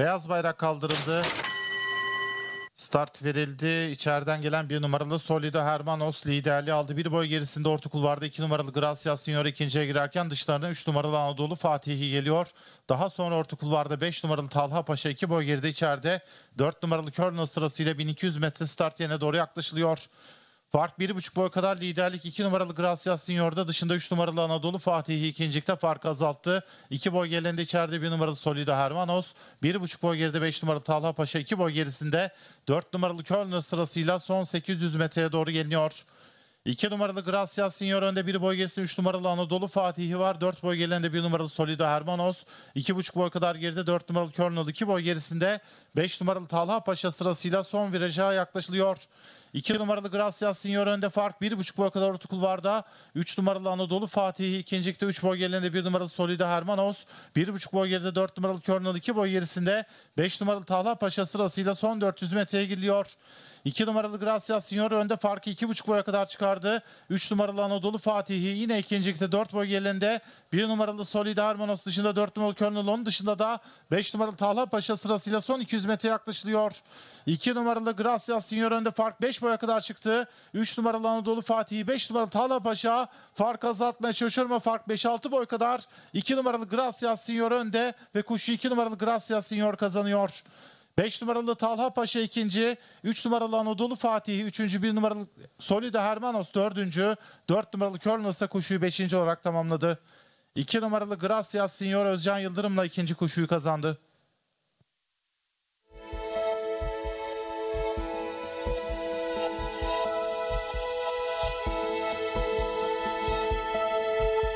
Beyaz bayrak kaldırıldı. Start verildi. İçeriden gelen bir numaralı Solido Hermanos liderliği aldı. Bir boy gerisinde Ortakul vardı. İki numaralı Gracias Senior ikinciye girerken dışlarına üç numaralı Anadolu Fatih'i geliyor. Daha sonra Ortakul vardı. Beş numaralı Talha Paşa iki boy geride içeride. Dört numaralı Körnal sırasıyla 1200 metre start yerine doğru yaklaşılıyor. Fark 1,5 boy kadar liderlik 2 numaralı Gracias Senior'da dışında 3 numaralı Anadolu Fatih ikincilikte fark azalttı. 2 boy gelende içeride 1 numaralı Solida Hermanos. 1,5 boy geride 5 numaralı Talha Paşa 2 boy gerisinde 4 numaralı Kölner sırasıyla son 800 metreye doğru geliniyor. 2 numaralı Gracias Senior önde 1 boy gerisinde 3 numaralı Anadolu Fatih'i var. 4 boy gelende 1 numaralı Solido Hermanos. 2,5 boy kadar geride 4 numaralı Colonel 2 boy gerisinde 5 numaralı Talha Paşa sırasıyla son viraja yaklaşılıyor. 2 numaralı Gracias Senior önde fark. 1,5 boy kadar orta kulvarda. 3 numaralı Anadolu Fatih. ikincilikte 3 boy gerilerinde 1 numaralı Solida Hermanos. 1,5 boy geride 4 numaralı Körnal 2 boy gerisinde. 5 numaralı Tahla Paşa sırasıyla son 400 metreye giriliyor. 2 numaralı Gracias Senior önde farkı 2,5 boya kadar çıkardı. 3 numaralı Anadolu Fatih'i yine ikincilikte 4 boy gelinde. 1 numaralı Solide Harmonos dışında 4 numaralı Colonel onun dışında da 5 numaralı Tahla Paşa sırasıyla son 200 metre yaklaşılıyor. 2 numaralı Gracias Senior önde fark 5 boya kadar çıktı. 3 numaralı Anadolu Fatih'i 5 numaralı Tahla Paşa fark azaltmaya çalışıyor ama fark 5-6 boy kadar. 2 numaralı Gracias Senior önde ve kuşu 2 numaralı Gracias Senior kazanıyor. 5 numaralı Talha Paşa ikinci, 3 numaralı Anadolu Fatih'i üçüncü, 1 numaralı Solide Hermanos dördüncü, 4 numaralı Kölnas'a kuşuyu beşinci olarak tamamladı. 2 numaralı Gracias Senior Özcan Yıldırım'la ikinci kuşuyu kazandı.